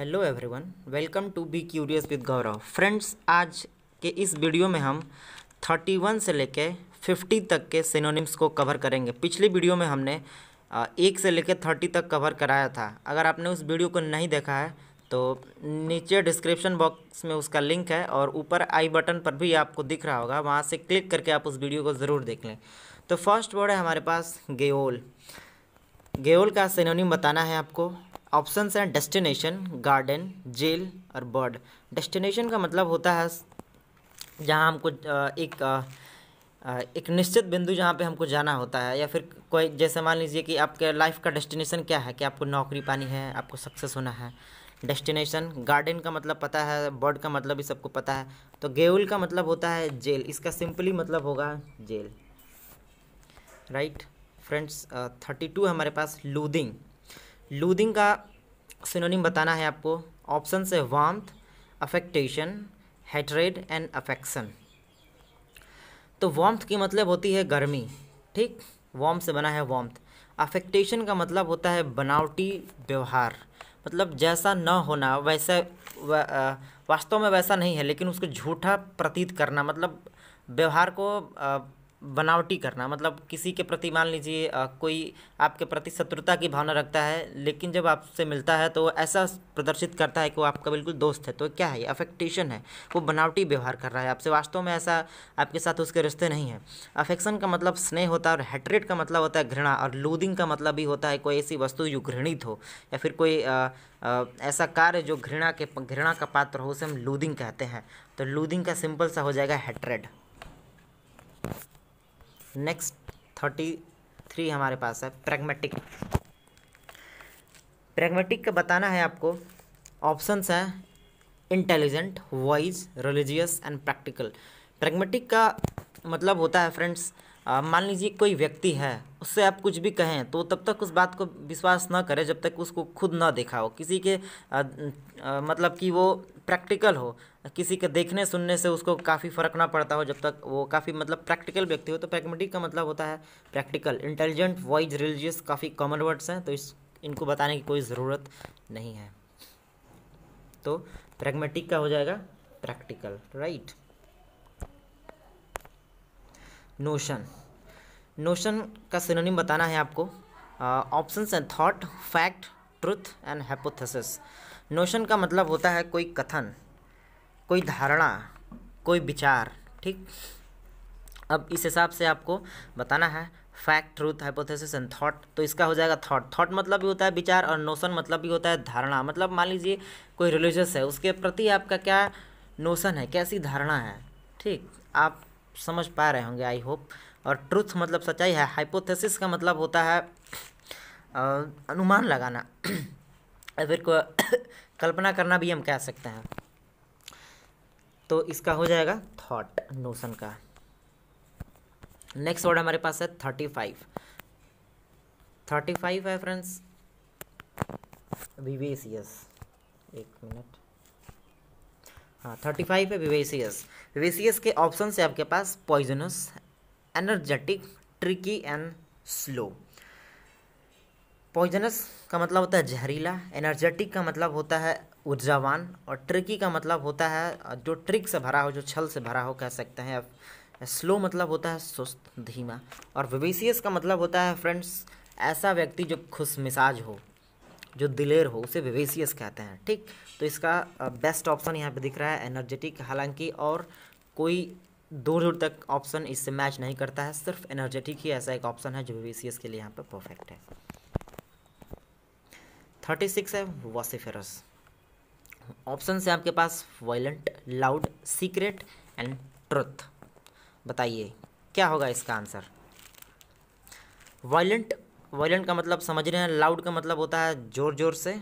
hello everyone welcome to be curious with Gaurav friends आज के इस वीडियो में हम 31 से लेकर 50 तक के सिनोनिम्स को कवर करेंगे पिछली वीडियो में हमने एक से लेकर 30 तक कवर कराया था अगर आपने उस वीडियो को नहीं देखा है तो नीचे डिस्क्रिप्शन बॉक्स में उसका लिंक है और ऊपर आई बटन पर भी आपको दिख रहा होगा वहाँ से क्लिक करके आप उस वीडियो को ज़रूर देख लें तो फर्स्ट वर्ड है हमारे पास गेओल गेओल का सिनोनिम बताना है आपको ऑप्शंस हैं डेस्टिनेशन गार्डन जेल और बर्ड डेस्टिनेशन का मतलब होता है जहाँ हमको एक एक निश्चित बिंदु जहाँ पे हमको जाना होता है या फिर कोई जैसे मान लीजिए कि आपके लाइफ का डेस्टिनेशन क्या है कि आपको नौकरी पानी है आपको सक्सेस होना है डेस्टिनेशन गार्डन का मतलब पता है बर्ड का मतलब भी सबको पता है तो गेउल का मतलब होता है जेल इसका सिंपली मतलब होगा jail right friends thirty two हमारे पास लूदिंग लूदिंग का सिनोनिम बताना है आपको ऑप्शन से warmth affectation hatred and affection तो वॉम्थ की मतलब होती है गर्मी ठीक वाम से बना है वॉम्थ अफेक्टेशन का मतलब होता है बनावटी व्यवहार मतलब जैसा न होना वैसे वास्तव में वैसा नहीं है लेकिन उसको झूठा प्रतीत करना मतलब व्यवहार को बनावटी करना मतलब किसी के प्रति मान लीजिए कोई आपके प्रति शत्रुता की भावना रखता है लेकिन जब आपसे मिलता है तो ऐसा प्रदर्शित करता है कि वो आपका बिल्कुल दोस्त है तो क्या है अफेक्टेशन है वो बनावटी व्यवहार कर रहा है आपसे वास्तव में ऐसा आपके साथ उसके रिश्ते नहीं है अफेक्शन का मतलब स्नेह होता है और हेट्रेट का मतलब होता है घृणा और लूदिंग का मतलब भी होता है कोई ऐसी वस्तु जो घृणित हो या फिर कोई आ, आ, ऐसा कार्य जो घृणा के घृणा का पात्र हो उसे हम लूदिंग कहते हैं तो लूदिंग का सिंपल सा हो जाएगा हेट्रेड नेक्स्ट थर्टी थ्री हमारे पास है प्रैग्मेटिक प्रैग्मेटिक का बताना है आपको ऑप्शंस हैं intelligent wise religious and practical pragmatic का मतलब होता है फ्रेंड्स मान लीजिए कोई व्यक्ति है उससे आप कुछ भी कहें तो तब तक उस बात को विश्वास न करें जब तक उसको खुद न देखा हो किसी के आ, आ, मतलब कि वो प्रैक्टिकल हो किसी के देखने सुनने से उसको काफ़ी फ़र्क ना पड़ता हो जब तक वो काफ़ी मतलब प्रैक्टिकल व्यक्ति हो तो प्रैग्मेटिक का मतलब होता है प्रैक्टिकल इंटेलिजेंट वॉइज रिलीजियस काफ़ी कॉमन वर्ड्स हैं तो इस इनको बताने की कोई ज़रूरत नहीं है तो प्रैग्मेटिक का हो जाएगा प्रैक्टिकल राइट नोशन नोशन का सिनोनिम बताना है आपको option and thought fact truth and hypothesis notion का मतलब होता है कोई कथन कोई धारणा कोई विचार ठीक अब इस हिसाब से आपको बताना है fact truth hypothesis and thought तो इसका हो जाएगा थॉट थॉट मतलब भी होता है विचार और नोशन मतलब भी होता है धारणा मतलब मान लीजिए कोई रिलीजियस है उसके प्रति आपका क्या नोशन है कैसी धारणा है ठीक आप समझ पा रहे होंगे आई होप और ट्रूथ मतलब सच्चाई है हाइपोथेसिस का मतलब होता है अनुमान लगाना या फिर को कल्पना करना भी हम कह सकते हैं तो इसका हो जाएगा थॉट नोशन का नेक्स्ट वर्ड हमारे पास है थर्टी फाइव थर्टी फाइव है फ्रेंड्स विवेश एक मिनट थर्टी हाँ, फाइव है विवेसियस विवेसियस के ऑप्शन से आपके पास poisonous energetic tricky and slow poisonous का मतलब होता है जहरीला एनर्जेटिक का मतलब होता है ऊर्जावान और ट्रिकी का मतलब होता है जो ट्रिक से भरा हो जो छल से भरा हो कह सकते हैं आप स्लो मतलब होता है सुस्त धीमा और विवेसियस का मतलब होता है फ्रेंड्स ऐसा व्यक्ति जो खुश मिसाज हो जो दिलेर हो उसे विवेसियस कहते हैं ठीक तो इसका बेस्ट ऑप्शन यहाँ पे दिख रहा है एनर्जेटिक हालांकि और कोई दूर दूर तक ऑप्शन इससे मैच नहीं करता है सिर्फ एनर्जेटिक ही ऐसा एक ऑप्शन है जो विवेसियस के लिए यहाँ पर परफेक्ट है थर्टी सिक्स है वॉसिफेरस ऑप्शन है आपके पास violent loud secret and truth बताइए क्या होगा इसका आंसर वायलेंट वायलेंट का मतलब समझ रहे हैं लाउड का मतलब होता है ज़ोर ज़ोर से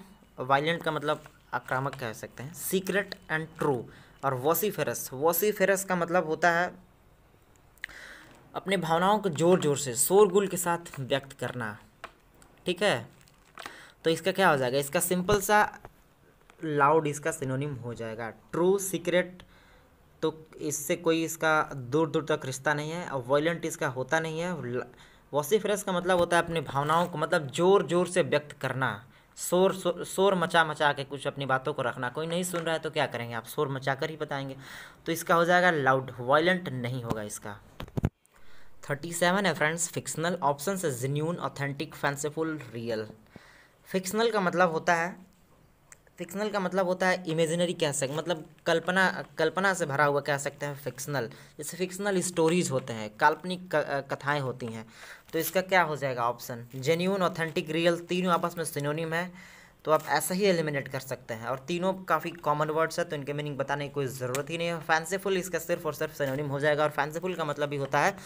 वायलेंट का मतलब आक्रामक कह सकते हैं सीक्रेट एंड ट्रू और वॉसीफेरस वॉसीफेरस का मतलब होता है अपने भावनाओं को ज़ोर ज़ोर से शोरगुल के साथ व्यक्त करना ठीक है तो इसका क्या हो जाएगा इसका सिंपल सा लाउड इसका सिनोनिम हो जाएगा ट्रू सीक्रेट तो इससे कोई इसका दूर दूर तक रिश्ता नहीं है और वायलेंट इसका होता नहीं है वॉसीफरस का मतलब होता है अपनी भावनाओं को मतलब ज़ोर ज़ोर से व्यक्त करना शोर शोर मचा मचा के कुछ अपनी बातों को रखना कोई नहीं सुन रहा है तो क्या करेंगे आप शोर मचा कर ही बताएंगे तो इसका हो जाएगा लाउड वायलेंट नहीं होगा इसका थर्टी सेवन है friends fictional option genuine authentic fanciful real fictional का मतलब होता है फिक्सनल का मतलब होता है इमेजिनरी कह सकते मतलब कल्पना कल्पना से भरा हुआ कह सकते हैं फिक्सनल जैसे फिक्सनल स्टोरीज होते हैं काल्पनिक कथाएं होती हैं तो इसका क्या हो जाएगा ऑप्शन जेन्यून ऑथेंटिक रियल तीनों आपस में सिनोनिम है तो आप ऐसा ही एलिमिनेट कर सकते हैं और तीनों काफ़ी कॉमन वर्ड्स है तो इनके मीनिंग बताने की कोई ज़रूरत ही नहीं है फैंसीफुल इसका सिर्फ और सिर्फ सिनोनिम हो जाएगा और फैंसीफुल का मतलब भी होता है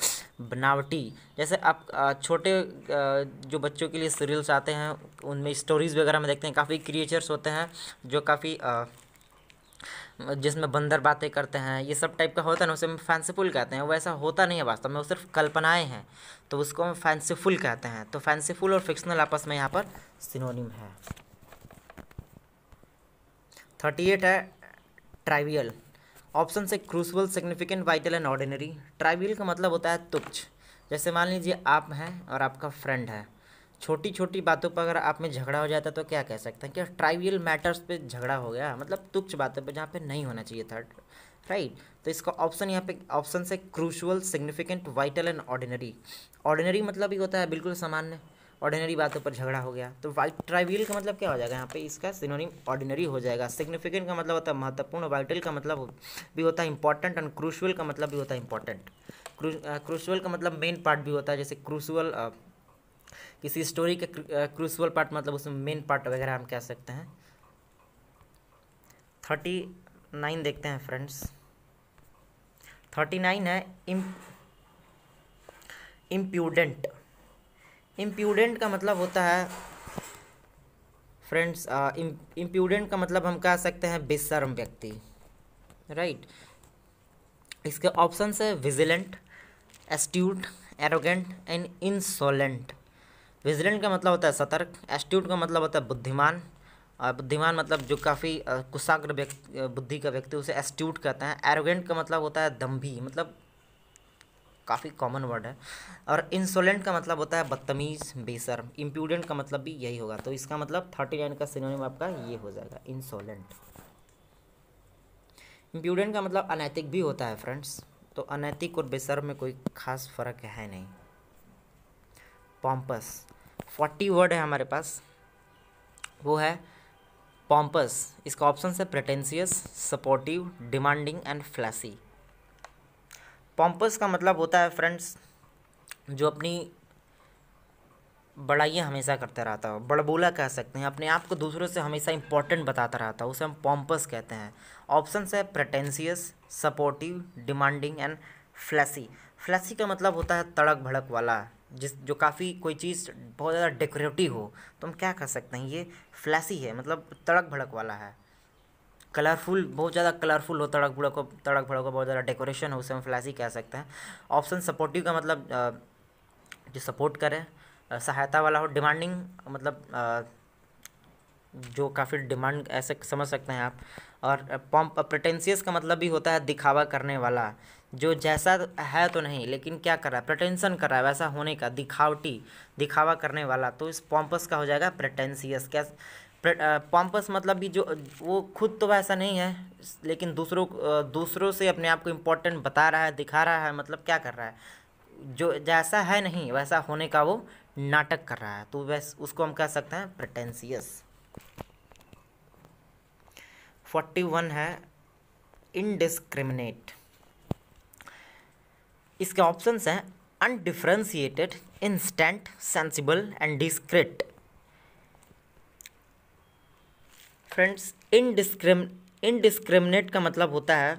बनावटी जैसे आप छोटे जो बच्चों के लिए सीरियल्स आते हैं उनमें स्टोरीज़ वगैरह में देखते हैं काफ़ी क्रिएचर्स होते हैं जो काफ़ी जिसमें बंदर बातें करते हैं ये सब टाइप का होता है ना उसे हम फैंसीफुल कहते हैं वो ऐसा होता नहीं है वास्तव में वो सिर्फ कल्पनाएं हैं तो उसको हम फैंसीफुल कहते हैं तो फैंसीफुल और फिक्शनल आपस में यहाँ पर सिनोनिम है थर्टी एट है ट्राइवियल ऑप्शन से crucial significant vital and ordinary trivial का मतलब होता है तुच्छ जैसे मान लीजिए आप हैं और आपका फ्रेंड है छोटी छोटी बातों पर अगर आप में झगड़ा हो जाता है तो क्या कह सकते हैं कि ट्राइवियल मैटर्स पे झगड़ा हो गया मतलब तुच्छ बातों पे जहाँ पे नहीं होना चाहिए था राइट तो इसका ऑप्शन यहाँ पे ऑप्शन से crucial significant vital and ordinary ordinary मतलब ही होता है बिल्कुल सामान्य ऑर्डिनरी बातों पर झगड़ा हो गया तो वाइट ट्राइवियल का मतलब क्या हो जाएगा यहाँ पे इसका सिनोनिम ऑर्डिनरी हो जाएगा सिग्निफिकेंट का मतलब होता है महत्वपूर्ण वाइटल का मतलब भी होता है इंपॉर्टेंट एंड क्रूशुअल का मतलब भी होता है इंपॉर्टेंट क्रूशुअल का मतलब मेन पार्ट भी होता है जैसे क्रूशुअल किसी स्टोरी के क्रूशुअल पार्ट मतलब उसमें मेन पार्ट वगैरह हम कह सकते हैं थर्टी नाइन देखते हैं फ्रेंड्स थर्टी नाइन है इम इम्प्यूडेंट इम्प्यूडेंट का मतलब होता है फ्रेंड्स इम्प्यूडेंट का मतलब हम कह सकते हैं बेसर्म व्यक्ति राइट इसके ऑप्शन है vigilant astute arrogant and insolent vigilant का मतलब होता है सतर्क एस्ट्यूट का मतलब होता है बुद्धिमान और बुद्धिमान मतलब जो काफ़ी कुशाग्र व्यक्ति बुद्धि का व्यक्ति उसे एस्ट्यूट कहते हैं एरोगेंट का मतलब होता है दम्भी मतलब काफ़ी कॉमन वर्ड है और इंसोलेंट का मतलब होता है बदतमीज़ बेसर इम्प्यूडेंट का मतलब भी यही होगा तो इसका मतलब थर्टी नाइन का सिनोनिम आपका ये हो जाएगा इंसोलेंट इम्प्यूडेंट का मतलब अनैतिक भी होता है फ्रेंड्स तो अनैतिक और बेसर में कोई खास फ़र्क है नहीं पॉम्पस फोर्टी वर्ड है हमारे पास वो है पॉम्पस इसका ऑप्शन है pretentious supportive demanding and flashy pompous का मतलब होता है फ्रेंड्स जो अपनी बड़ाइयाँ हमेशा करता रहता हो बड़बोला कह सकते हैं अपने आप को दूसरों से हमेशा इंपॉर्टेंट बताता रहता हो उसे हम पॉम्पस कहते हैं ऑप्शन है pretentious supportive demanding and flashy flashy का मतलब होता है तड़क भड़क वाला जिस जो काफ़ी कोई चीज़ बहुत ज़्यादा डेकोरेटिव हो तो हम क्या कह सकते हैं ये फ्लैसी है मतलब तड़क भड़क वाला है कलरफुल बहुत ज़्यादा कलरफुल हो तड़क भड़क को तड़क भड़क को बहुत ज़्यादा डेकोरेशन हो उसे हम फ्लैशी कह सकते हैं ऑप्शन सपोर्टिव का मतलब जो सपोर्ट करे सहायता वाला हो डिमांडिंग मतलब जो काफ़ी डिमांड ऐसे समझ सकते हैं आप और पॉम्प प्रटेंसियस का मतलब भी होता है दिखावा करने वाला जो जैसा है तो नहीं लेकिन क्या कर रहा है प्रटेंसन कर रहा है वैसा होने का दिखावटी दिखावा करने वाला तो इस पॉम्पस का हो जाएगा प्रटेंसियस क्या पॉम्पस मतलब भी जो वो खुद तो वैसा नहीं है लेकिन दूसरों दूसरों से अपने आप को इम्पोर्टेंट बता रहा है दिखा रहा है मतलब क्या कर रहा है जो जैसा है नहीं वैसा होने का वो नाटक कर रहा है तो वैस उसको हम कह सकते हैं प्रटेंसियस फोर्टी वन है इनडिस्क्रिमिनेट इसके ऑप्शंस हैं undifferentiated instant sensible and discrete friends indiscriminate indiscriminate का मतलब होता है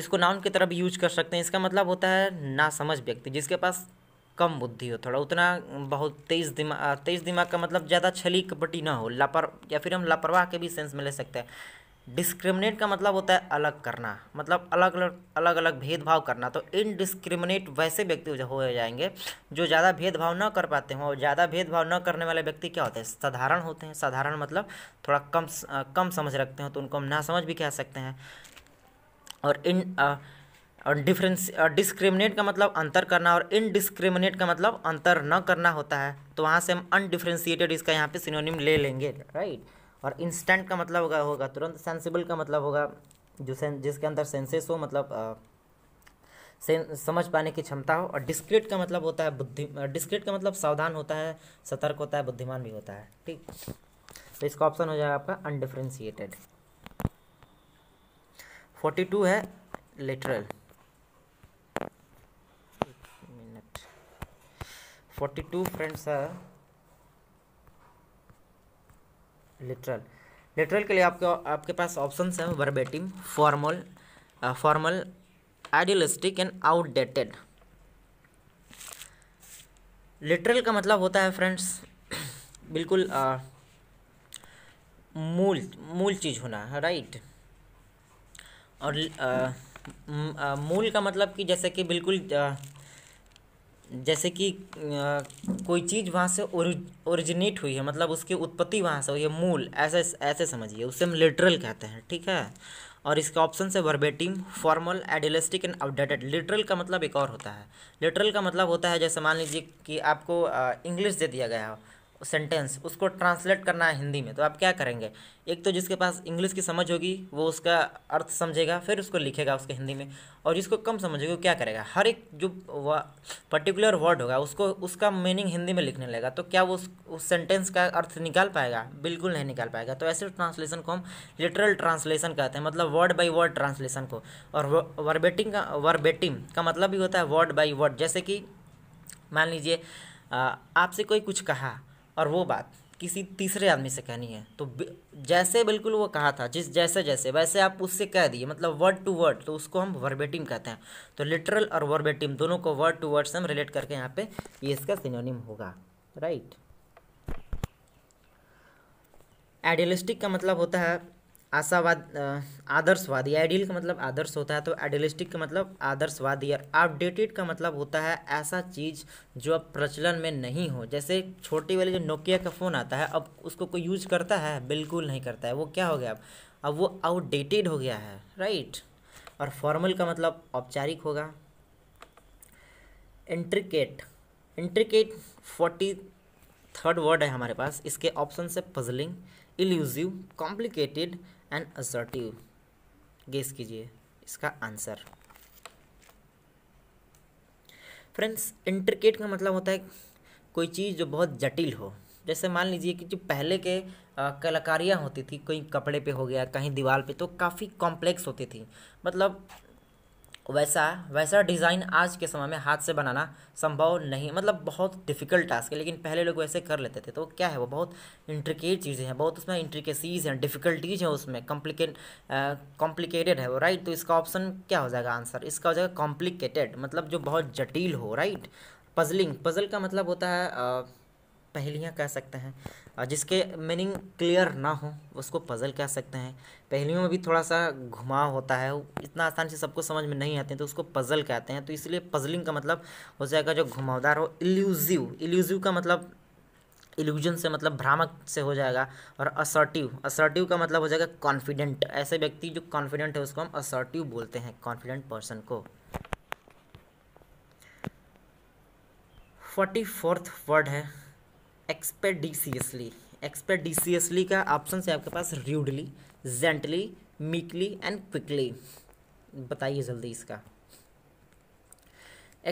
इसको नाउन की तरफ यूज कर सकते हैं इसका मतलब होता है ना समझ व्यक्ति जिसके पास कम बुद्धि हो थोड़ा उतना बहुत तेज दिमाग तेज दिमाग का मतलब ज़्यादा छली कपटी ना हो लापर या फिर हम लापरवाह के भी सेंस में ले सकते हैं डिस्क्रिमिनेट का मतलब होता है अलग करना मतलब अलग अलग अलग अलग भेदभाव करना तो इनडिस्क्रिमिनेट वैसे व्यक्ति हो जाएंगे जो ज़्यादा भेदभाव न कर पाते हों और ज़्यादा भेदभाव न करने वाले व्यक्ति क्या होते हैं साधारण होते हैं साधारण मतलब थोड़ा कम कम समझ रखते हैं तो उनको हम ना समझ भी कह सकते हैं और इन और डिफ्रेंस डिस्क्रिमिनेट का मतलब अंतर करना और इनडिस्क्रिमिनेट का मतलब अंतर न करना होता है तो वहाँ से हम अनडिफ्रेंशिएटेड इसका यहाँ पर सिनोनिम ले लेंगे राइट और इंस्टेंट का मतलब होगा होगा तुरंत सेंसिबल का मतलब होगा जो सें जिसके अंदर सेंसेस हो मतलब आ, से, समझ पाने की क्षमता हो और डिस्क्रिट का मतलब होता है बुद्धि डिस्क्रिट का मतलब सावधान होता है सतर्क होता है बुद्धिमान भी होता है ठीक तो इसका ऑप्शन हो जाएगा आपका अनडिफ्रेंशिएटेड फोर्टी टू है literal minute forty two friends है लिटरल लिटरल के लिए आपके आपके पास ऑप्शन हैं verbatim formal formal idealistic and outdated literal का मतलब होता है फ्रेंड्स बिल्कुल आ, uh, मूल मूल चीज़ होना राइट और आ, uh, uh, मूल का मतलब कि जैसे कि बिल्कुल आ, जैसे कि कोई चीज़ वहाँ से ओरिजिनेट हुई है मतलब उसकी उत्पत्ति वहाँ से हुई है मूल ऐसे ऐसे समझिए उसे हम लिटरल कहते हैं ठीक है और इसका ऑप्शन से verbatim formal idealistic and updated literal का मतलब एक और होता है लिटरल का मतलब होता है जैसे मान लीजिए कि आपको इंग्लिश दे दिया गया हो सेंटेंस उसको ट्रांसलेट करना है हिंदी में तो आप क्या करेंगे एक तो जिसके पास इंग्लिश की समझ होगी वो उसका अर्थ समझेगा फिर उसको लिखेगा उसके हिंदी में और जिसको कम समझेगा वो क्या करेगा हर एक जो पर्टिकुलर वर्ड होगा उसको उसका मीनिंग हिंदी में लिखने लगेगा तो क्या वो उस, उस सेंटेंस का अर्थ निकाल पाएगा बिल्कुल नहीं निकाल पाएगा तो ऐसे ट्रांसलेशन को हम लिटरल ट्रांसलेशन कहते हैं मतलब वर्ड बाई वर्ड ट्रांसलेशन को और वर्बेटिंग का वर्बेटिम का मतलब भी होता है वर्ड बाई वर्ड जैसे कि मान लीजिए आपसे कोई कुछ कहा और वो बात किसी तीसरे आदमी से कहनी है तो जैसे बिल्कुल वो कहा था जिस जैसे जैसे वैसे आप उससे कह दिए मतलब वर्ड टू वर्ड तो उसको हम वर्बेटिम कहते हैं तो लिटरल और वर्बेटिम दोनों को वर्ड टू वर्ड से हम रिलेट करके यहाँ पे ये इसका सिनोनिम होगा राइट आइडियलिस्टिक का मतलब होता है आशावाद आदर्शवाद या आइडियल का मतलब आदर्श होता है तो आइडियलिस्टिक का मतलब आदर्शवाद या अपडेटेड का मतलब होता है ऐसा चीज़ जो अब प्रचलन में नहीं हो जैसे छोटे वाले जो नोकिया का फ़ोन आता है अब उसको कोई यूज करता है बिल्कुल नहीं करता है वो क्या हो गया अब अब वो आउटडेटेड हो गया है राइट और फॉर्मल का मतलब औपचारिक होगा intricate intricate forty third word है हमारे पास इसके ऑप्शन से puzzling elusive complicated and assertive guess कीजिए इसका आंसर फ्रेंड्स इंट्रिकेट का मतलब होता है कोई चीज़ जो बहुत जटिल हो जैसे मान लीजिए कि जो पहले के कलाकारियाँ होती थी कहीं कपड़े पे हो गया कहीं दीवार पे तो काफ़ी कॉम्प्लेक्स होती थी मतलब वैसा वैसा डिज़ाइन आज के समय में हाथ से बनाना संभव नहीं मतलब बहुत डिफ़िकल्ट टास्क है लेकिन पहले लोग वैसे कर लेते थे तो क्या है वो बहुत इंट्रिकेट चीज़ें हैं बहुत उसमें इंट्रिकेसीज हैं डिफ़िकल्टीज हैं उसमें कॉम्प्लिकेट कॉम्प्लिकेटेड है वो राइट तो इसका ऑप्शन क्या हो जाएगा आंसर इसका हो जाएगा कॉम्प्लिकेटेड मतलब जो बहुत जटिल हो राइट पजलिंग पजल का मतलब होता है पहेलियाँ कह सकते हैं और जिसके मीनिंग क्लियर ना हो उसको पज़ल कह सकते हैं पहेलियों में भी थोड़ा सा घुमाव होता है इतना आसान से सबको समझ में नहीं आते हैं तो उसको पज़ल कहते हैं तो इसलिए पजलिंग का मतलब हो जाएगा जो घुमावदार हो इल्यूजिव इल्यूजिव का मतलब इल्यूजन से मतलब भ्रामक से हो जाएगा और असर्टिव असर्टिव का मतलब हो जाएगा कॉन्फिडेंट ऐसे व्यक्ति जो कॉन्फिडेंट है उसको हम असर्टिव बोलते हैं कॉन्फिडेंट पर्सन को फोर्टी फोर्थ वर्ड है एक्सपेडिशियसली एक्सपेडिशियसली का ऑप्शन है आपके पास rudely gently meekly and quickly बताइए जल्दी इसका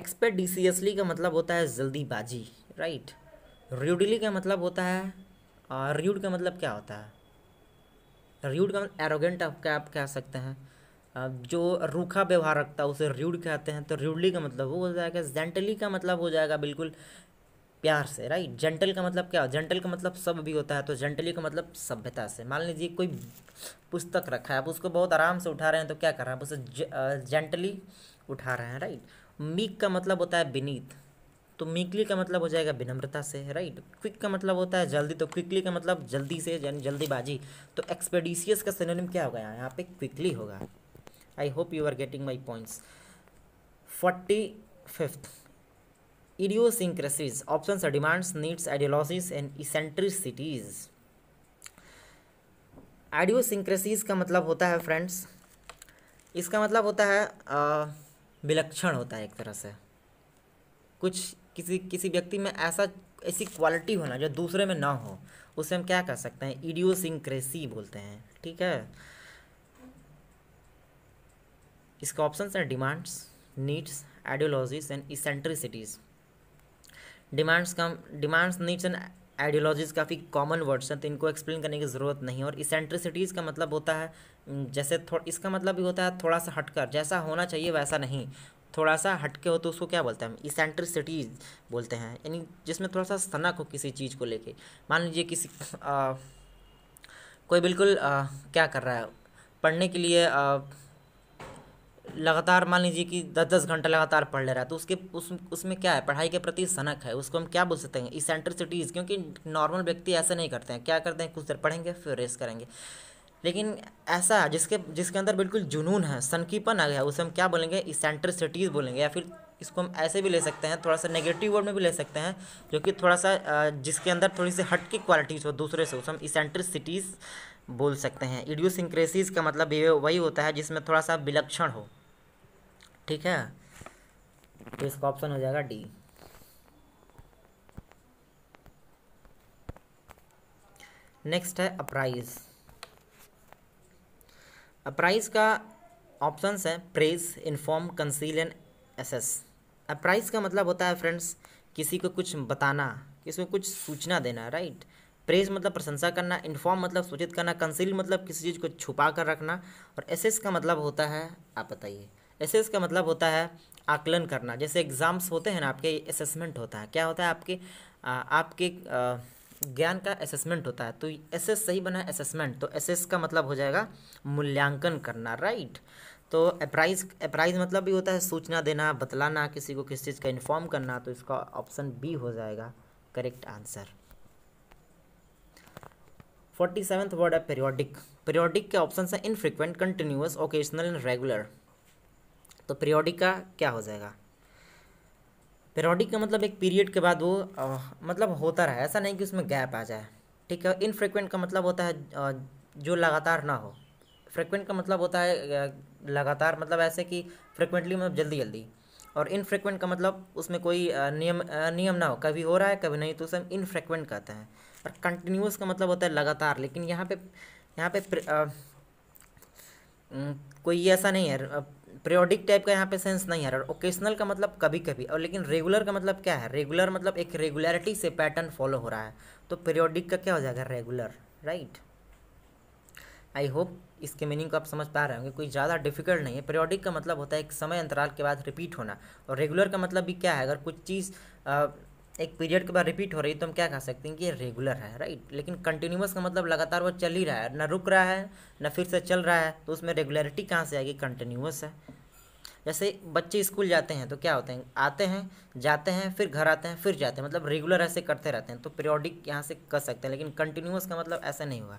एक्सपेडिशियसली का मतलब होता है जल्दीबाजी राइट र्यूडली का मतलब होता है और र्यूड का मतलब क्या होता है रूड का मतलब एरोगेंट आपका आप कह सकते हैं जो रूखा व्यवहार रखता है उसे र्यूड कहते हैं तो र्यूडली का मतलब वो हो जाएगा जेंटली का मतलब हो जाएगा बिल्कुल प्यार से राइट जेंटल का मतलब क्या जेंटल का मतलब सब भी होता है तो जेंटली का मतलब सभ्यता से मान लीजिए कोई पुस्तक रखा है आप उसको बहुत आराम से उठा रहे हैं तो क्या कर रहे हैं आप उसे जेंटली उठा रहे हैं राइट मीक का मतलब होता है विनीत तो मीकली का मतलब हो जाएगा विनम्रता से राइट क्विक का मतलब होता है जल्दी तो क्विकली का मतलब जल्दी से यानी जल्दीबाजी तो एक्सपेडिशियस का सिनोनिम क्या होगा यहाँ पे क्विकली होगा I hope you are getting my points forty fifth idiosyncrasies options are demands needs ideologies and eccentricities idiosyncrasies का मतलब होता है फ्रेंड्स इसका मतलब होता है विलक्षण होता है एक तरह से कुछ किसी किसी व्यक्ति में ऐसा ऐसी क्वालिटी होना जो दूसरे में ना हो उसे हम क्या कह सकते हैं इडियोसिंक्रेसी बोलते हैं ठीक है इसका ऑप्शंस है demands needs ideologies and eccentricities demands कम डिमांड्स नीड्स एंड आइडियोलॉजीज काफ़ी कॉमन वर्ड्स हैं तो इनको एक्सप्लेन करने की ज़रूरत नहीं और इसेंट्रिसिटीज़ का मतलब होता है जैसे थोड़ा इसका मतलब भी होता है थोड़ा सा हटकर जैसा होना चाहिए वैसा नहीं थोड़ा सा हटके हो तो उसको क्या बोलते हैं इसेंट्रिसिटीज़ बोलते हैं यानी जिसमें थोड़ा सा सनक हो किसी चीज़ को लेके मान लीजिए किसी आ, कोई बिल्कुल आ, क्या कर रहा है पढ़ने के लिए आ, लगातार मान लीजिए कि दस दस घंटा लगातार पढ़ ले रहा है तो उसके उस उसमें क्या है पढ़ाई के प्रति सनक है उसको हम क्या बोल सकते हैं इसेंट्रिसिटीज़ क्योंकि नॉर्मल व्यक्ति ऐसे नहीं करते हैं क्या करते हैं कुछ देर पढ़ेंगे फिर रेस करेंगे लेकिन ऐसा जिसके जिसके अंदर बिल्कुल जुनून है सनकीपन आ गया उसे हम क्या बोलेंगे इसेंट्रिसिटीज़ बोलेंगे या फिर इसको हम ऐसे भी ले सकते हैं थोड़ा सा नेगेटिव वर्ड में भी ले सकते हैं जो कि थोड़ा सा जिसके अंदर थोड़ी सी की क्वालिटीज़ हो दूसरे से उसे हम इसेंट्रिसिटीज़ बोल सकते हैं इडियोसिंक्रेसीज का मतलब वही होता है जिसमें थोड़ा सा विलक्षण हो ठीक है तो इसका ऑप्शन हो जाएगा डी नेक्स्ट है अप्राइज अप्राइज का ऑप्शंस है press inform conceal and assess apprise का मतलब होता है फ्रेंड्स किसी को कुछ बताना किसी को कुछ सूचना देना राइट प्रेज मतलब प्रशंसा करना इन्फॉर्म मतलब सूचित करना कंसील मतलब किसी चीज़ को छुपा कर रखना और एसेस का मतलब होता है आप बताइए एसेस का मतलब होता है आकलन करना जैसे एग्ज़ाम्स होते हैं ना आपके असेसमेंट होता है क्या होता है आपके आ, आपके ज्ञान का असेसमेंट होता है तो एसेस सही बना है असेसमेंट तो एसेस का मतलब हो जाएगा मूल्यांकन करना राइट तो अप्राइज अप्राइज मतलब भी होता है सूचना देना बतलाना किसी को किस चीज़ का इन्फॉर्म करना तो इसका ऑप्शन बी हो जाएगा correct answer forty seventh word है पेरियोडिक पेरियोडिक के ऑप्शन है infrequent continuous occasional and regular तो पीरियोडिक का क्या हो जाएगा पीरियोडिक का मतलब एक पीरियड के बाद वो आ, मतलब होता रहा ऐसा नहीं कि उसमें गैप आ जाए ठीक है इनफ्रिक्वेंट का मतलब होता है जो लगातार ना हो फ्रिक्वेंट का मतलब होता है लगातार मतलब ऐसे कि फ्रिक्वेंटली मतलब जल्दी जल्दी और इनफ्रिक्वेंट का मतलब उसमें कोई नियम नियम ना हो कभी हो रहा है कभी नहीं तो उसे हम इनफ्रिक्वेंट कहते हैं और कंटिन्यूस का मतलब होता है लगातार लेकिन यहाँ पे यहाँ पे आ, कोई ऐसा नहीं है पीरियोडिक टाइप का यहाँ पे सेंस नहीं आ रहा ओकेशनल का मतलब कभी कभी और लेकिन रेगुलर का मतलब क्या है रेगुलर मतलब एक रेगुलरिटी से पैटर्न फॉलो हो रहा है तो पीरियोडिक का क्या हो जाएगा रेगुलर राइट आई होप इसके मीनिंग को आप समझ पा रहे होंगे कोई ज़्यादा डिफिकल्ट नहीं है पीरियोडिक का मतलब होता है एक समय अंतराल के बाद रिपीट होना और रेगुलर का मतलब भी क्या है अगर कुछ चीज़ एक पीरियड के बाद रिपीट हो रही है तो हम क्या कह सकते हैं कि ये रेगुलर है राइट लेकिन कंटिन्यूस का मतलब लगातार वो चल ही रहा है ना रुक रहा है ना फिर से चल रहा है तो उसमें रेगुलरिटी कहाँ से आएगी कंटिन्यूस है जैसे बच्चे स्कूल जाते हैं तो क्या होते हैं आते हैं जाते हैं फिर घर आते हैं फिर जाते हैं मतलब रेगुलर ऐसे करते रहते हैं तो पीरियोडिक यहाँ से कर सकते हैं लेकिन कंटिन्यूस का मतलब ऐसा नहीं हुआ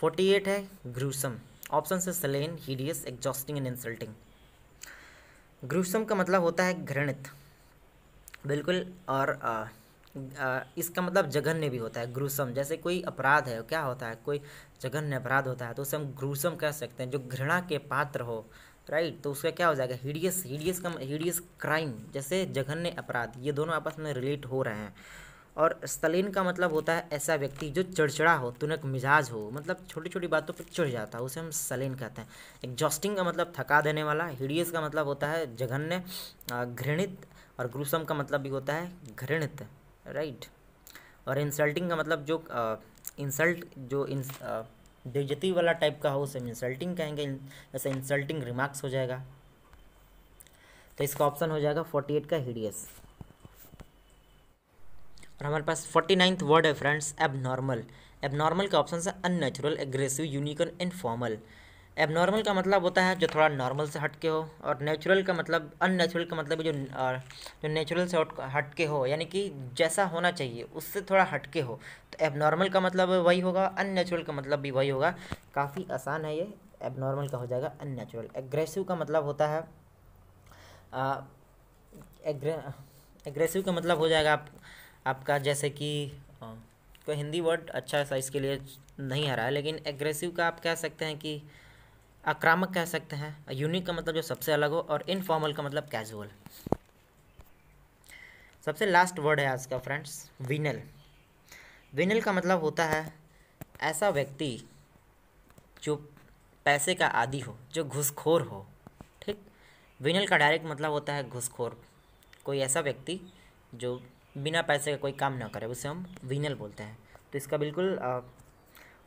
फोर्टी एट है ग्रूसम ऑप्शन से sullen hideous exhausting and insulting gruesome का मतलब होता है घृणित बिल्कुल और आ, आ, इसका मतलब जघन्य भी होता है ग्रूसम जैसे कोई अपराध है क्या होता है कोई जघन्य अपराध होता है तो उसे हम ग्रूसम कह सकते हैं जो घृणा के पात्र हो राइट तो उसका क्या हो जाएगा हीडियस हीडियस का हीडियस क्राइम जैसे जघन्य अपराध ये दोनों आपस में रिलेट हो रहे हैं और स्थलीन का मतलब होता है ऐसा व्यक्ति जो चिड़चिड़ा हो तुनक मिजाज हो मतलब छोटी छोटी बातों पर चिड़ जाता है उसे हम सलीन कहते हैं एग्जॉस्टिंग का मतलब थका देने वाला हीडियस का मतलब होता है जघन्य घृणित और ग्रूसम का मतलब भी होता है घृणित राइट और इंसल्टिंग का मतलब जो इंसल्ट जो इन बेजती वाला टाइप का हो उसे हम इंसल्टिंग कहेंगे जैसे इंसल्टिंग रिमार्क्स हो जाएगा तो इसका ऑप्शन हो जाएगा फोर्टी एट का हीडियस और हमारे पास फोर्टी नाइन्थ वर्ड है फ्रेंड्स एबनॉर्मल एबनॉर्मल का ऑप्शन है unnatural aggressive unique and formal abnormal का मतलब होता है जो थोड़ा नॉर्मल से हटके हो और नेचुरल का मतलब अननेचुरल का मतलब जो जो नेचुरल से हट के हो यानी कि जैसा होना चाहिए उससे थोड़ा हटके हो तो एबनॉर्मल का मतलब वही होगा अननेचुरल का मतलब भी वही होगा काफ़ी आसान है ये एबनॉर्मल का हो जाएगा अननेचुरल एग्रेसिव का मतलब होता है एग्रेसिव का मतलब हो जाएगा आप आपका जैसे कि कोई हिंदी वर्ड अच्छा सा इसके लिए नहीं आ रहा है लेकिन एग्रेसिव का आप कह सकते हैं कि आक्रामक कह सकते हैं यूनिक का मतलब जो सबसे अलग हो और इनफॉर्मल का मतलब कैजुअल सबसे लास्ट वर्ड है आज का फ्रेंड्स विनल विनल का मतलब होता है ऐसा व्यक्ति जो पैसे का आदि हो जो घुसखोर हो ठीक विनल का डायरेक्ट मतलब होता है घुसखोर कोई ऐसा व्यक्ति जो बिना पैसे का कोई काम ना करे उसे हम विनल बोलते हैं तो इसका बिल्कुल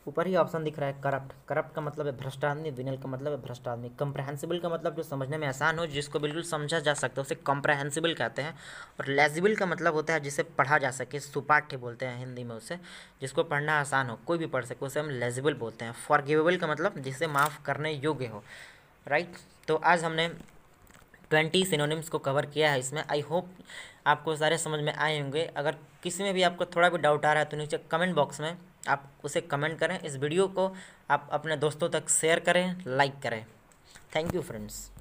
ऊपर ही ऑप्शन दिख रहा है करप्ट करप्ट का मतलब है भ्रष्ट आदमी विनल का मतलब है भ्रष्ट आदमी कम्प्रहेंसिबल का मतलब जो समझने में आसान हो जिसको बिल्कुल समझा जा सकता है उसे कम्प्रहेंसिबल कहते हैं और लेजिबल का मतलब होता है जिसे पढ़ा जा सके सुपाठ्य बोलते हैं हिंदी में उसे जिसको पढ़ना आसान हो कोई भी पढ़ सके उसे हम लेजिबल बोलते हैं फॉरगिवेबल का मतलब जिसे माफ़ करने योग्य हो राइट तो आज हमने ट्वेंटी सिनोनिम्स को कवर किया है इसमें आई होप आपको सारे समझ में आए होंगे अगर किसी में भी आपको थोड़ा भी डाउट आ रहा है तो नीचे कमेंट बॉक्स में आप उसे कमेंट करें इस वीडियो को आप अपने दोस्तों तक शेयर करें लाइक करें थैंक यू फ्रेंड्स